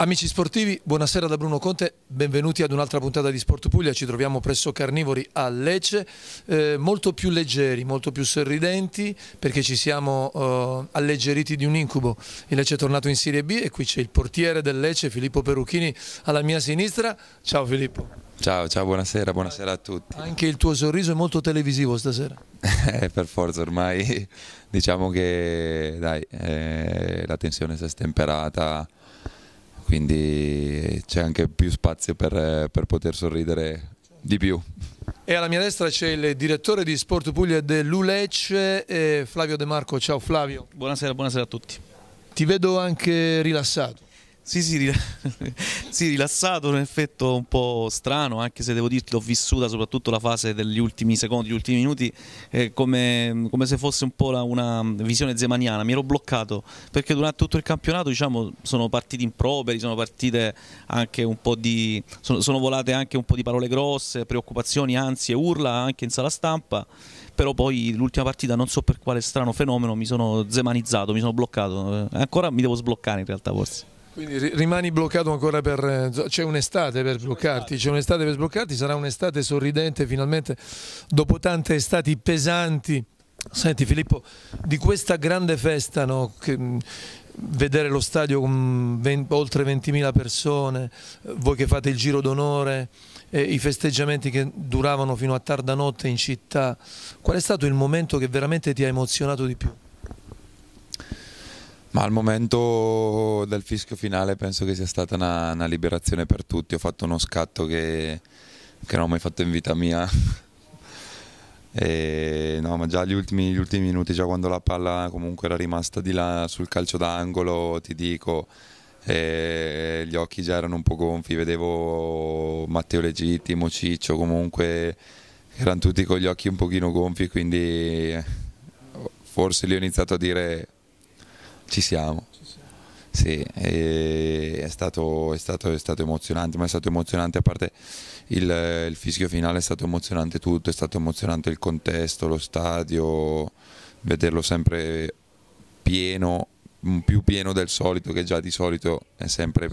Amici sportivi, buonasera da Bruno Conte, benvenuti ad un'altra puntata di Sport Puglia, ci troviamo presso Carnivori a Lecce, eh, molto più leggeri, molto più sorridenti perché ci siamo eh, alleggeriti di un incubo, il Lecce è tornato in Serie B e qui c'è il portiere del Lecce Filippo Perucchini, alla mia sinistra, ciao Filippo. Ciao, ciao, buonasera, buonasera a tutti. Anche il tuo sorriso è molto televisivo stasera. Eh, per forza ormai diciamo che dai, eh, la tensione si è stemperata quindi c'è anche più spazio per, per poter sorridere di più. E alla mia destra c'è il direttore di Sport Puglia dell'Ulec, eh, Flavio De Marco. Ciao Flavio. Buonasera, buonasera a tutti. Ti vedo anche rilassato. Sì, sì, sì, rilassato, un effetto un po' strano, anche se devo dirti l'ho vissuta soprattutto la fase degli ultimi secondi, gli ultimi minuti, eh, come, come, se fosse un po' la, una visione zemaniana. Mi ero bloccato perché durante tutto il campionato diciamo, sono partiti improperi, sono partite anche un po' di. Sono, sono volate anche un po' di parole grosse, preoccupazioni, ansie, urla anche in sala stampa però poi l'ultima partita non so per quale strano fenomeno mi sono zemanizzato, mi sono bloccato, eh, ancora mi devo sbloccare in realtà forse. Quindi rimani bloccato ancora per... Eh, c'è un'estate per bloccarti, c'è un'estate per sbloccarti, sarà un'estate sorridente finalmente dopo tante estati pesanti. Senti Filippo, di questa grande festa no, che, mm, vedere lo stadio con 20, oltre 20.000 persone, eh, voi che fate il giro d'onore, eh, i festeggiamenti che duravano fino a tarda notte in città, qual è stato il momento che veramente ti ha emozionato di più? Ma al momento del fischio finale penso che sia stata una, una liberazione per tutti, ho fatto uno scatto che, che non ho mai fatto in vita mia. E no, ma già gli ultimi, gli ultimi, minuti, già quando la palla comunque era rimasta di là sul calcio d'angolo, ti dico, eh, gli occhi già erano un po' gonfi, vedevo Matteo Legittimo, Ciccio comunque, erano tutti con gli occhi un pochino gonfi, quindi forse lì ho iniziato a dire ci siamo. Sì, è stato, è, stato, è stato, emozionante, ma è stato emozionante a parte il, il fischio finale, è stato emozionante tutto, è stato emozionante il contesto, lo stadio, vederlo sempre pieno, più pieno del solito, che già di solito è sempre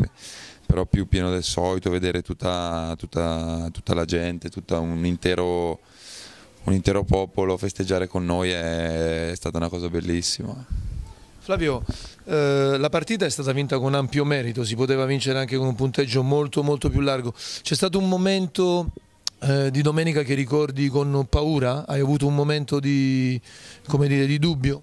però più pieno del solito, vedere tutta, tutta, tutta la gente, tutto un intero, un intero popolo festeggiare con noi è, è stata una cosa bellissima. Flavio, eh, la partita è stata vinta con ampio merito, si poteva vincere anche con un punteggio molto molto più largo. C'è stato un momento eh, di domenica che ricordi con paura? Hai avuto un momento di, dire, di dubbio?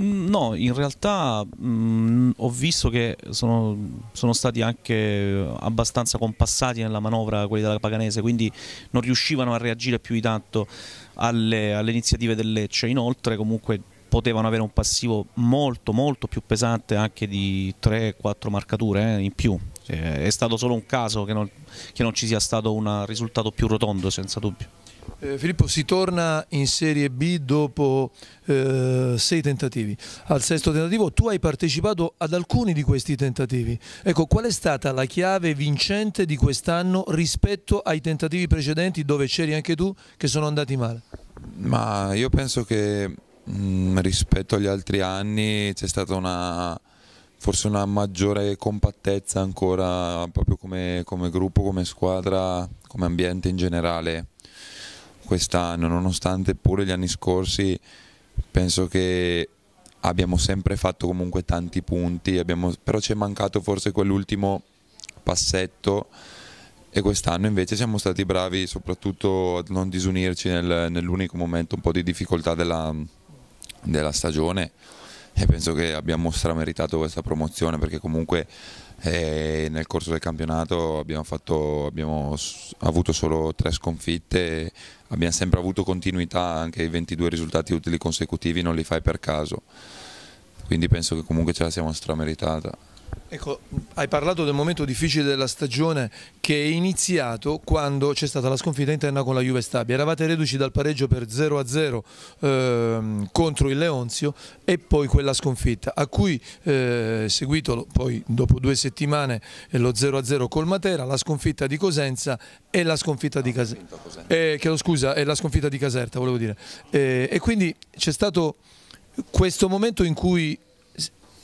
Mm, no, in realtà mh, mm, ho visto che sono, sono, stati anche abbastanza compassati nella manovra quelli della Paganese, quindi non riuscivano a reagire più di tanto alle, alle iniziative del Lecce. Inoltre comunque potevano avere un passivo molto molto più pesante anche di 3-4 marcature eh, in più cioè, è stato solo un caso che non, che non ci sia stato un risultato più rotondo senza dubbio eh, Filippo si torna in Serie B dopo eh, sei tentativi. Al sesto tentativo tu hai partecipato ad alcuni di questi tentativi. Ecco, qual è stata la chiave vincente di quest'anno rispetto ai tentativi precedenti dove c'eri anche tu che sono andati male? Ma io penso che Mm, rispetto agli altri anni c'è stata una, forse una maggiore compattezza ancora proprio come, come gruppo, come squadra, come ambiente in generale quest'anno, nonostante pure gli anni scorsi penso che abbiamo sempre fatto comunque tanti punti, abbiamo, però ci è mancato forse quell'ultimo passetto e quest'anno invece siamo stati bravi soprattutto a non disunirci nel, nell'unico momento un po' di difficoltà della, della stagione e penso che abbiamo strameritato questa promozione perché comunque eh, nel corso del campionato abbiamo, fatto, abbiamo, avuto solo tre sconfitte, abbiamo sempre avuto continuità, anche i 22 risultati utili consecutivi non li fai per caso, quindi penso che comunque ce la siamo strameritata. Ecco, hai parlato del momento difficile della stagione che è iniziato quando c'è stata la sconfitta interna con la Juve Stabia. Eravate reduci dal pareggio per 0-0 ehm, contro il Leonzio e poi quella sconfitta, a cui eh, seguito poi dopo due settimane eh, lo 0-0 col Matera, la sconfitta di Cosenza e la sconfitta no, di Caserta. Eh, chiedo scusa, è la sconfitta di Caserta, volevo dire. Eh, e quindi c'è stato questo momento in cui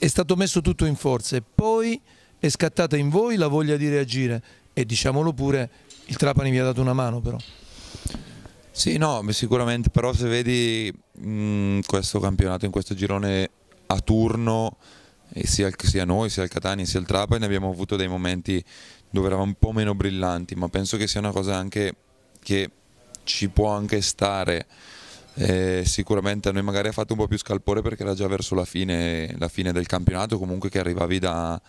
è stato messo tutto in forze, poi è scattata in voi la voglia di reagire e diciamolo pure, il Trapani vi ha dato una mano però. Sì, no, sicuramente, però se vedi mh, questo campionato, in questo girone a turno, sia, sia, noi, sia il Catania, sia il Trapani, abbiamo avuto dei momenti dove eravamo un po' meno brillanti, ma penso che sia una cosa anche che ci può anche stare eh, sicuramente a noi magari ha fatto un po' più scalpore perché era già verso la fine, la fine del campionato, comunque che arrivavi da,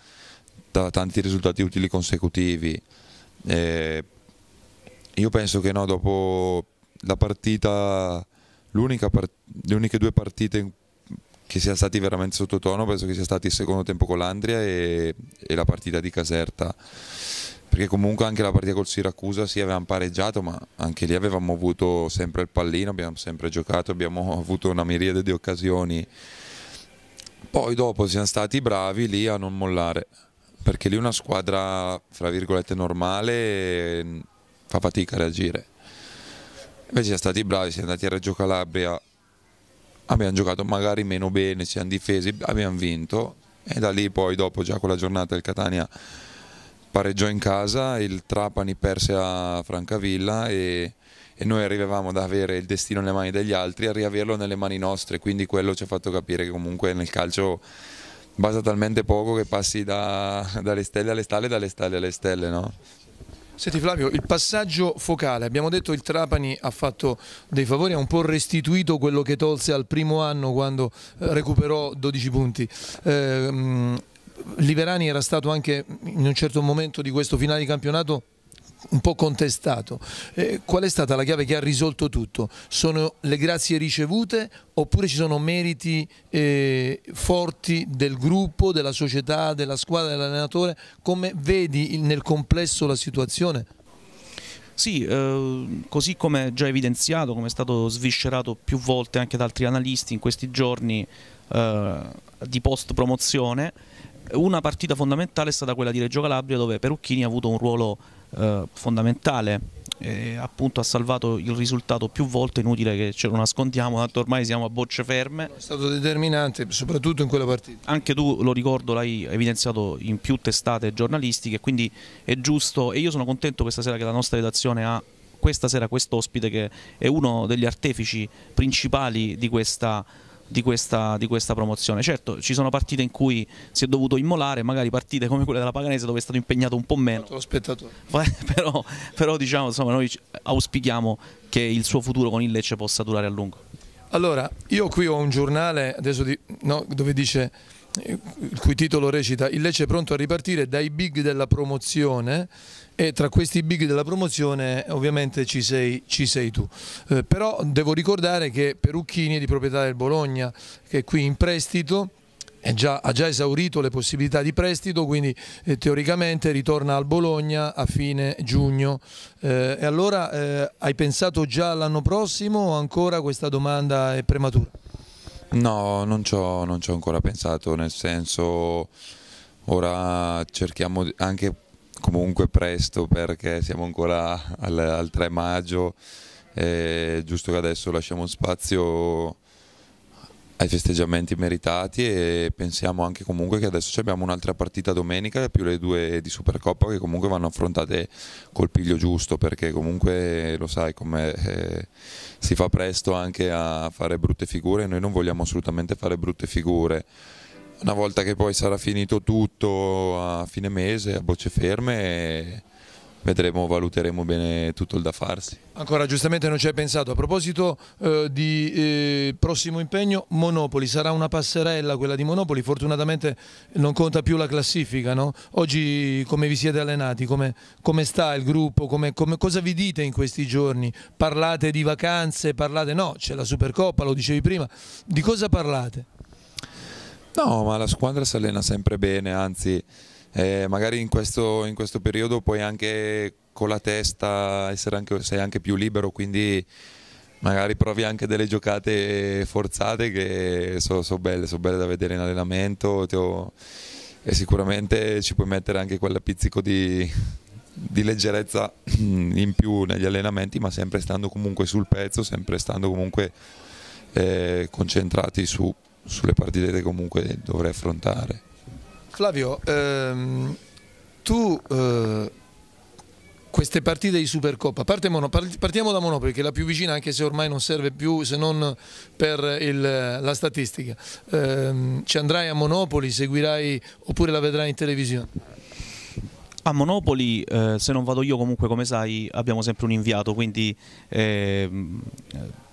da tanti risultati utili consecutivi. Eh, io penso che no, dopo la partita, part le uniche due partite che siano stati veramente sottotono, penso che sia stato il secondo tempo con l'Andria e, e la partita di Caserta perché comunque anche la partita col Siracusa sì avevamo pareggiato ma anche lì avevamo avuto sempre il pallino, abbiamo sempre giocato, abbiamo avuto una miriade di occasioni. Poi dopo siamo stati bravi lì a non mollare, perché lì una squadra, fra virgolette, normale mm, fa fatica a reagire. Invece siamo stati bravi, siamo andati a Reggio Calabria, abbiamo giocato magari meno bene, ci siamo difesi, abbiamo vinto e da lì poi dopo già quella giornata il Catania pareggiò in casa, il Trapani perse a Francavilla e, e noi arrivavamo ad avere il destino nelle mani degli altri a riaverlo nelle mani nostre, quindi quello ci ha fatto capire che comunque nel calcio basta talmente poco che passi da, dalle stelle alle stelle e dalle stelle alle stelle. No? Senti Flavio, il passaggio focale, abbiamo detto che il Trapani ha fatto dei favori, ha un po' restituito quello che tolse al primo anno quando recuperò 12 punti. Eh, Liberani era stato anche in un certo momento di questo finale di campionato un po' contestato. Eh, qual è stata la chiave che ha risolto tutto? Sono le grazie ricevute oppure ci sono meriti eh, forti del gruppo, della società, della squadra, dell'allenatore? Come vedi nel complesso la situazione? Sì, eh, così come già evidenziato, come è stato sviscerato più volte anche da altri analisti in questi giorni eh, di post promozione, una partita fondamentale è stata quella di Reggio Calabria dove Perucchini ha avuto un ruolo eh, fondamentale, eh, appunto ha salvato il risultato più volte, inutile che ce lo nascondiamo, tanto ormai siamo a bocce ferme. È stato determinante soprattutto in quella partita. Anche tu lo ricordo, l'hai evidenziato in più testate giornalistiche, quindi è giusto e io sono contento questa sera che la nostra redazione ha questa sera quest'ospite che è uno degli artefici principali di questa di questa, di questa, promozione. Certo, ci sono partite in cui si è dovuto immolare, magari partite come quella della Paganese dove è stato impegnato un po' meno. Lo spettatore. però, però diciamo, insomma, noi auspichiamo che il suo futuro con il Lecce possa durare a lungo. Allora, io qui ho un giornale di, no, dove dice il cui titolo recita Il Lecce è pronto a ripartire dai big della promozione e tra questi big della promozione ovviamente ci sei, ci sei tu. Eh, però devo ricordare che Perucchini è di proprietà del Bologna che è qui in prestito Già, ha già esaurito le possibilità di prestito, quindi eh, teoricamente ritorna al Bologna a fine giugno. Eh, e allora eh, hai pensato già all'anno prossimo o ancora questa domanda è prematura? No, non ci ho, non ci ancora pensato, nel senso ora cerchiamo anche comunque presto perché siamo ancora al, al 3 maggio, eh, giusto che adesso lasciamo spazio ai festeggiamenti meritati e pensiamo anche comunque che adesso abbiamo un'altra partita domenica più le due di Supercoppa che comunque vanno affrontate col piglio giusto perché comunque lo sai come eh, si fa presto anche a fare brutte figure e noi non vogliamo assolutamente fare brutte figure una volta che poi sarà finito tutto a fine mese a bocce ferme vedremo, valuteremo bene tutto il da farsi. Ancora giustamente non ci hai pensato, a proposito eh, di eh, prossimo impegno Monopoli, sarà una passerella quella di Monopoli, fortunatamente non conta più la classifica, no? oggi come vi siete allenati, come, come sta il gruppo, come, come, cosa vi dite in questi giorni? Parlate di vacanze, parlate no, c'è la Supercoppa, lo dicevi prima, di cosa parlate? No, ma la squadra si allena sempre bene, anzi eh, magari in questo, in questo, periodo puoi anche con la testa essere anche, sei anche più libero, quindi magari provi anche delle giocate forzate che sono so belle, sono belle da vedere in allenamento ho, e sicuramente ci puoi mettere anche quel pizzico di, di leggerezza in più negli allenamenti, ma sempre stando comunque sul pezzo, sempre stando comunque eh, concentrati su, sulle partite che comunque dovrei affrontare. Flavio, ehm, tu eh, queste partite di Supercoppa, Mono, partiamo da Monopoli che è la più vicina anche se ormai non serve più se non per il, la statistica, eh, ci andrai a Monopoli, seguirai oppure la vedrai in televisione? a Monopoli, eh, se non vado io comunque come sai abbiamo sempre un inviato, quindi eh,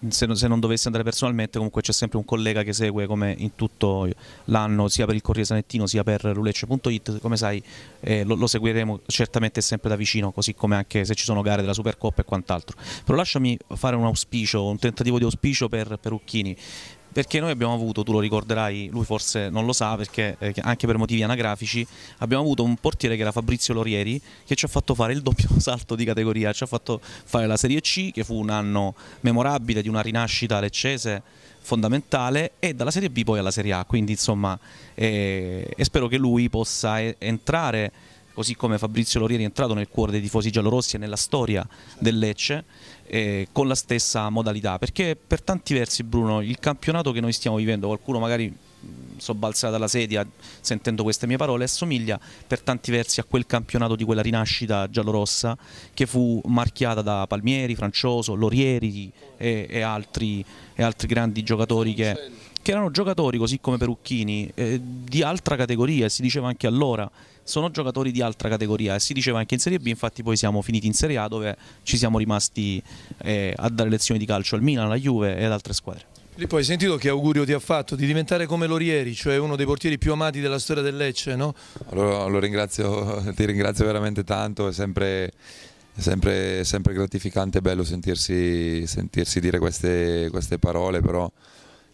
se, non, se, non dovessi andare personalmente comunque c'è sempre un collega che segue come in tutto l'anno sia per il Corriere Sanettino sia per Rulecce.it, come sai eh, lo, lo, seguiremo certamente sempre da vicino, così come anche se ci sono gare della Supercoppa e quant'altro. Però lasciami fare un auspicio, un tentativo di auspicio per Perucchini perché noi abbiamo avuto, tu lo ricorderai, lui forse non lo sa perché eh, anche per motivi anagrafici, abbiamo avuto un portiere che era Fabrizio Lorieri che ci ha fatto fare il doppio salto di categoria, ci ha fatto fare la Serie C che fu un anno memorabile di una rinascita leccese fondamentale e dalla Serie B poi alla Serie A, quindi insomma eh, e spero che lui possa e entrare così come Fabrizio Lorieri è entrato nel cuore dei tifosi giallorossi e nella storia del Lecce eh, con la stessa modalità, perché per tanti versi Bruno il campionato che noi stiamo vivendo, qualcuno magari mm, sobbalzata dalla sedia sentendo queste mie parole, assomiglia per tanti versi a quel campionato di quella rinascita giallorossa che fu marchiata da Palmieri, Francioso, Lorieri e, e, altri, e altri, grandi giocatori che, che, erano giocatori così come Perucchini eh, di altra categoria, si diceva anche allora sono giocatori di altra categoria e si diceva anche in Serie B, infatti poi siamo finiti in Serie A dove ci siamo rimasti eh, a dare lezioni di calcio al Milan, alla Juve e ad altre squadre. E poi hai sentito che augurio ti ha fatto di diventare come Lorieri, cioè uno dei portieri più amati della storia del Lecce, no? Allora, lo ringrazio, ti ringrazio veramente tanto, è sempre, è sempre, sempre gratificante e bello sentirsi, sentirsi dire queste, queste parole, però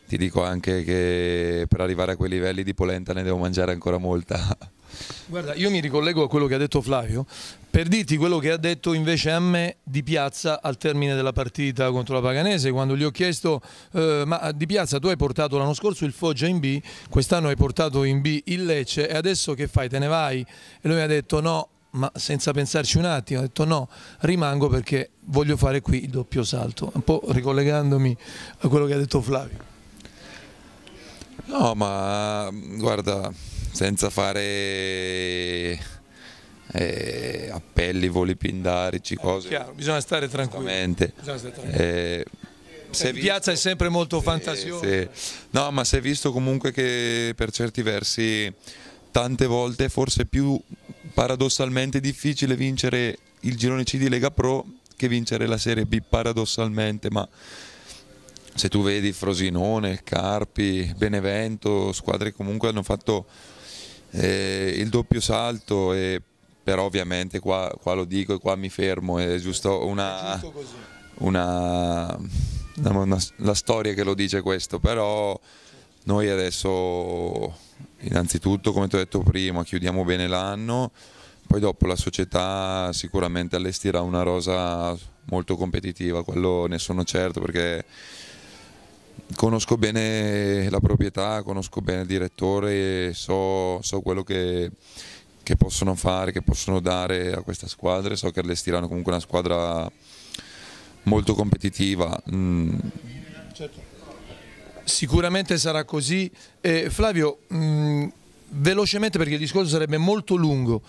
ti dico anche che per arrivare a quei livelli di polenta ne devo mangiare ancora molta. Guarda, io mi ricollego a quello che ha detto Flavio per dirti quello che ha detto invece a me di Piazza al termine della partita contro la Paganese, quando gli ho chiesto eh, ma di Piazza tu hai portato l'anno scorso il Foggia in B, quest'anno hai portato in B il Lecce e adesso che fai? Te ne vai? E lui mi ha detto no, ma senza pensarci un attimo, ha detto no, rimango perché voglio fare qui il doppio salto, un po' ricollegandomi a quello che ha detto Flavio. No, ma guarda, senza fare eh, appelli, voli pindarici, eh, cose. Eh, chiaro, bisogna stare tranquilli. Bisogna stare eh, tranquilli. Eh, se cioè, visto, piazza è sempre molto fantasiosa. Sì. No, ma si è visto comunque che per certi versi tante volte forse più paradossalmente difficile vincere il girone C di Lega Pro che vincere la Serie B paradossalmente, ma se tu vedi Frosinone, Carpi, Benevento, squadre che comunque hanno fatto eh, il doppio salto, e, però ovviamente qua, qua, lo dico e qua mi fermo, è giusto una... È una, una, una, la storia che lo dice questo, però noi adesso innanzitutto come ti ho detto prima chiudiamo bene l'anno, poi dopo la società sicuramente allestirà una rosa molto competitiva, quello ne sono certo perché conosco bene la proprietà, conosco bene il direttore, so, so quello che, che, possono fare, che possono dare a questa squadra, so che allestiranno comunque una squadra molto competitiva. Mm. Certo. Sicuramente sarà così. Eh, Flavio, mh, mm, velocemente perché il discorso sarebbe molto lungo.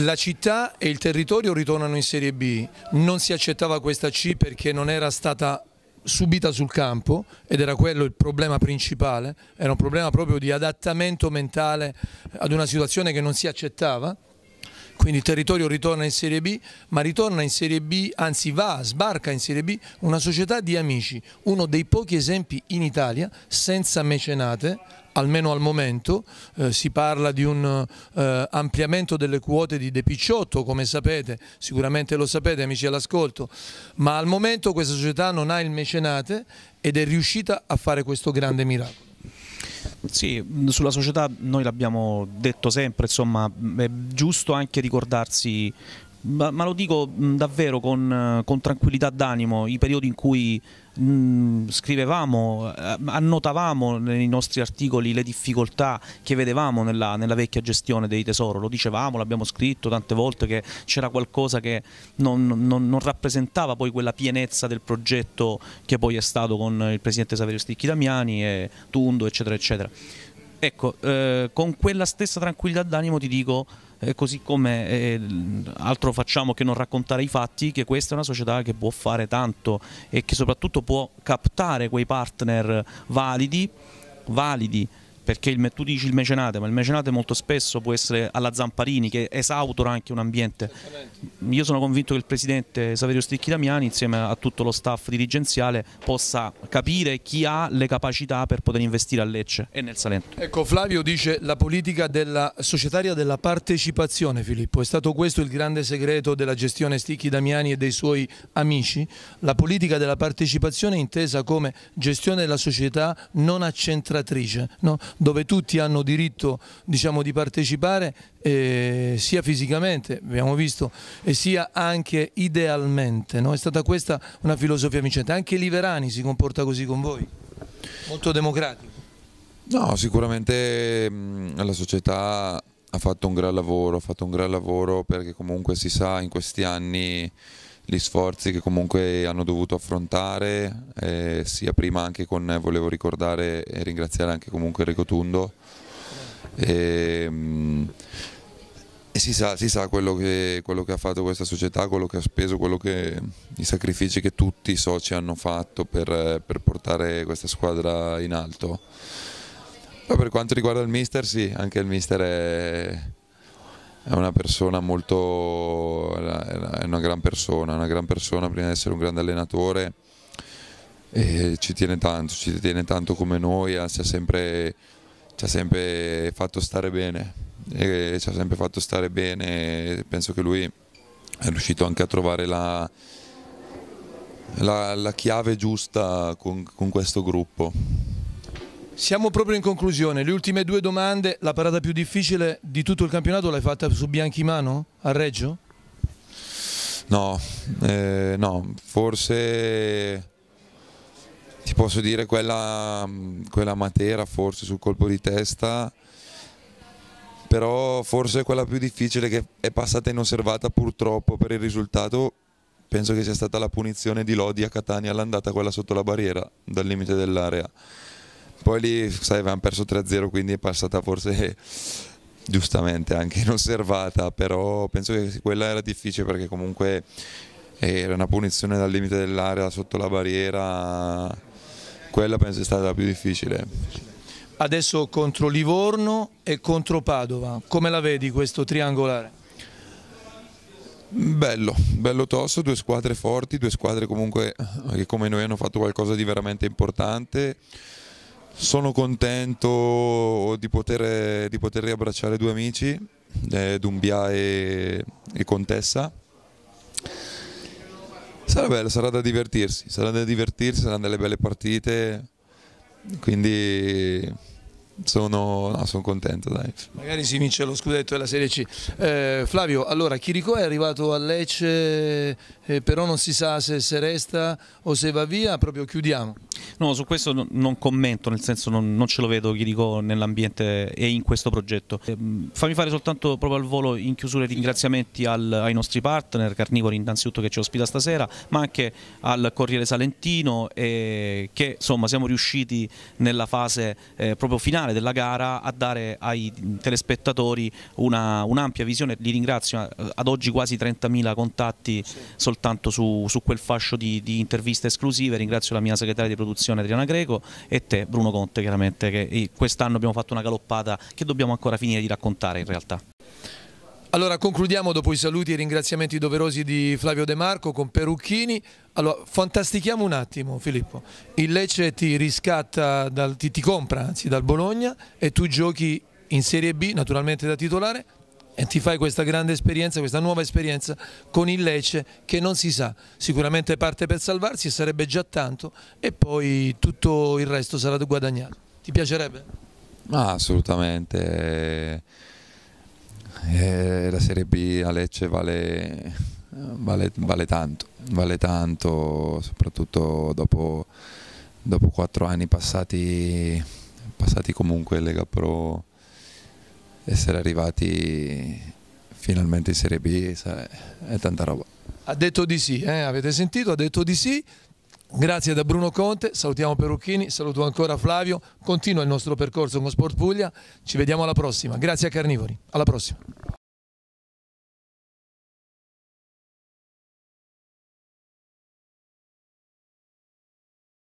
La città e il territorio ritornano in Serie B, non si accettava questa C perché non era stata subita sul campo ed era quello il problema principale, era un problema proprio di adattamento mentale ad una situazione che non si accettava. Quindi il territorio ritorna in Serie B, ma ritorna in Serie B, anzi va, sbarca in Serie B una società di amici, uno dei pochi esempi in Italia senza mecenate, almeno al momento, eh, si parla di un eh, ampliamento delle quote di De Picciotto, come sapete, sicuramente lo sapete amici all'ascolto, ma al momento questa società non ha il mecenate ed è riuscita a fare questo grande miracolo. Sì, sulla società noi l'abbiamo detto sempre, insomma, è giusto anche ricordarsi ma, lo dico davvero con, eh, con tranquillità d'animo, i periodi in cui Mm, scrivevamo, eh, annotavamo nei nostri articoli le difficoltà che vedevamo nella, nella vecchia gestione dei tesoro, lo dicevamo, l'abbiamo scritto tante volte che c'era qualcosa che non, non, non, rappresentava poi quella pienezza del progetto che poi è stato con il presidente Saverio Sticchi Damiani e Tundo eccetera eccetera. Ecco, eh, con quella stessa tranquillità d'animo ti dico eh, così come eh, altro facciamo che non raccontare i fatti, che questa è una società che può fare tanto e che soprattutto può captare quei partner validi, validi perché il, tu dici il mecenate, ma il mecenate molto spesso può essere alla Zamparini che esautora anche un ambiente. Io sono convinto che il presidente Saverio Sticchi Damiani insieme a tutto lo staff dirigenziale possa capire chi ha le capacità per poter investire a Lecce e nel Salento. Ecco Flavio dice la politica della societaria della partecipazione Filippo, è stato questo il grande segreto della gestione Sticchi Damiani e dei suoi amici? La politica della partecipazione intesa come gestione della società non accentratrice, no? dove tutti hanno diritto diciamo, di partecipare eh, sia fisicamente, abbiamo visto, e sia anche idealmente. No? È stata questa una filosofia vincente. Anche Liverani si comporta così con voi, molto democratico. No, sicuramente mm, la società ha fatto un gran lavoro, ha fatto un gran lavoro perché comunque si sa in questi anni gli sforzi che comunque hanno dovuto affrontare, eh, sia prima anche con, volevo ricordare e ringraziare anche comunque Enrico Tundo. E, ehm, e si, sa, si sa, quello, che, quello che ha fatto questa società, quello che ha speso, che, i sacrifici che tutti i soci hanno fatto per, per portare questa squadra in alto. Poi per quanto riguarda il mister, sì, anche il mister è è una persona molto, è una gran persona, una gran persona prima di essere un grande allenatore e ci tiene tanto, ci tiene tanto come noi, ci ha sempre, ci ha sempre fatto stare bene, e ci ha sempre fatto stare bene, penso che lui è riuscito anche a trovare la, la, la chiave giusta con, con questo gruppo. Siamo proprio in conclusione, le ultime due domande, la parata più difficile di tutto il campionato l'hai fatta su Bianchimano a Reggio? No, eh, no, forse ti posso dire quella, quella, Matera forse sul colpo di testa, però forse quella più difficile che è passata inosservata purtroppo per il risultato penso che sia stata la punizione di Lodi a Catania all'andata quella sotto la barriera dal limite dell'area. Poi lì, sai, avevamo perso 3-0, quindi è passata forse giustamente anche inosservata, però penso che quella era difficile perché comunque era una punizione dal limite dell'area sotto la barriera, quella penso sia stata la più difficile. Adesso contro Livorno e contro Padova, come la vedi questo triangolare? Bello, bello tosso, due squadre forti, due squadre comunque che come noi hanno fatto qualcosa di veramente importante. Sono contento di poter, di poter riabbracciare due amici, eh, Dumbia e, e Contessa. Sarà bello, sarà da divertirsi, sarà da divertirsi, saranno delle belle partite, quindi sono, no, sono, contento dai. Magari si vince lo scudetto della Serie C. Eh, Flavio, allora Chirico è arrivato a Lecce, eh, però non si sa se, se, resta o se va via, proprio chiudiamo. No, su questo non commento, nel senso non, non ce lo vedo Chirico nell'ambiente e in questo progetto. Eh, fammi fare soltanto proprio al volo in chiusura i ringraziamenti al, ai nostri partner, Carnivori innanzitutto che ci ospita stasera, ma anche al Corriere Salentino eh, che insomma siamo riusciti nella fase eh, proprio finale finale della gara a dare ai telespettatori un'ampia visione, li ringrazio, eh, ad oggi quasi 30.000 contatti sì. soltanto su, su, quel fascio di, di, interviste esclusive, ringrazio la mia segretaria di produzione Adriana Greco e te Bruno Conte chiaramente che eh, quest'anno abbiamo fatto una galoppata che dobbiamo ancora finire di raccontare in realtà. Allora concludiamo dopo i saluti e i ringraziamenti doverosi di Flavio De Marco con Perucchini. Allora, fantastichiamo un attimo Filippo, il Lecce ti riscatta, dal, ti, ti compra anzi dal Bologna e tu giochi in Serie B naturalmente da titolare e ti fai questa grande esperienza, questa nuova esperienza con il Lecce che non si sa, sicuramente parte per salvarsi e sarebbe già tanto e poi tutto il resto sarà guadagnato. Ti piacerebbe? Ah, assolutamente. Eh, la Serie B a Lecce vale, vale, vale tanto, vale tanto soprattutto dopo, dopo quattro anni passati, passati comunque in Lega Pro, essere arrivati finalmente in Serie B è tanta roba. Ha detto di sì, eh? avete sentito, ha detto di sì. Grazie da Bruno Conte, salutiamo Perucchini, saluto ancora Flavio, continua il nostro percorso con Sport Puglia, ci vediamo alla prossima, grazie a Carnivori, alla prossima.